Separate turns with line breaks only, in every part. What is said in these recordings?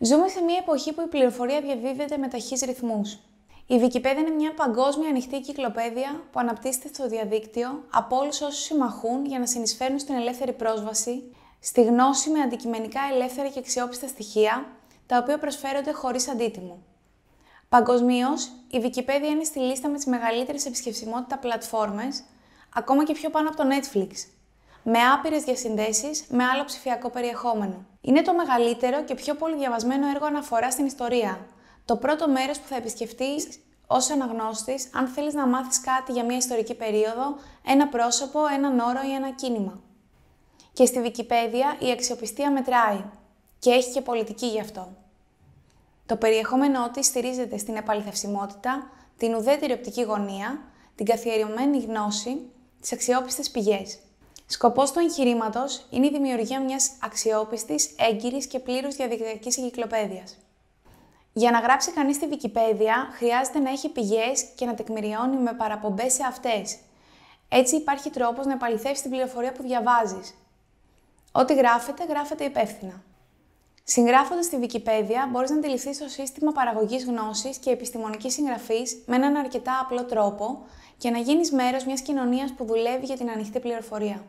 Ζούμε σε μια εποχή που η πληροφορία διαβίβεται με ταχύς ρυθμούς. Η Wikipedia είναι μια παγκόσμια ανοιχτή κυκλοπαίδεια που αναπτύσσεται στο διαδίκτυο από όλους όσους συμμαχούν για να συνεισφέρουν στην ελεύθερη πρόσβαση, στη γνώση με αντικειμενικά ελεύθερα και αξιόπιστα στοιχεία, τα οποία προσφέρονται χωρίς αντίτιμο. Παγκοσμίως, η Wikipedia είναι στη λίστα με τις μεγαλύτερες επισκεψιμότητα πλατφόρμες, ακόμα και πιο πάνω από το Netflix, με άπειρες διασυνδέσεις με άλλο ψηφιακό περιεχόμενο. Είναι το μεγαλύτερο και πιο πολύ διαβασμένο έργο αναφοράς στην ιστορία. Το πρώτο μέρος που θα επισκεφτείς ως αναγνώστης αν θέλεις να μάθεις κάτι για μια ιστορική περίοδο, ένα πρόσωπο, έναν όρο ή ένα κίνημα. Και στη Wikipedia η αξιοπιστία μετράει και έχει και πολιτική γι' αυτό. Το περιεχόμενό της στηρίζεται στην επαληθευσιμότητα, την ουδέτερη οπτική γωνία, την καθιερωμένη γνώση, τις αξιόπιστες πηγές. Σκοπός του εγχειρήματος είναι η δημιουργία μιας αξιόπιστης, έγκυρης και πλήρους διαδικτυακής εγκυκλοπαίδειας. Για να γράψει κανείς τη Wikipedia, χρειάζεται να έχει πηγές και να τεκμηριώνει με παραπομπές σε αυτές. Έτσι υπάρχει τρόπος να επαληθεύσεις την πληροφορία που διαβάζεις. Ό,τι γράφεται, γράφεται υπεύθυνα. Συγγράφοντας τη Wikipedia, μπορείς να αντιληφθείς το σύστημα παραγωγής γνώσης και επιστημονικής συγγραφής με έναν αρκετά απλό τρόπο και να γίνεις μέρος μιας κοινωνίας που δουλεύει για την ανοιχτή πληροφορία.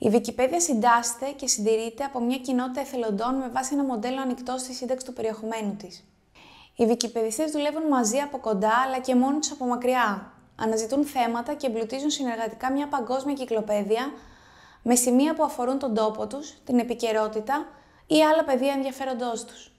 Η Wikipedia συντάσσεται και συντηρείται από μια κοινότητα εθελοντών με βάση ένα μοντέλο ανοιχτό στη σύνταξη του περιεχομένου της. Οι βικιπεδιστές δουλεύουν μαζί από κοντά αλλά και μόνοι τους από μακριά. Αναζητούν θέματα και εμπλουτίζουν συνεργατικά μια παγκόσμια κυκλοπαίδεια με σημεία που αφορούν τον τόπο τους, την επικαιρότητα ή άλλα πεδία ενδιαφέροντός τους.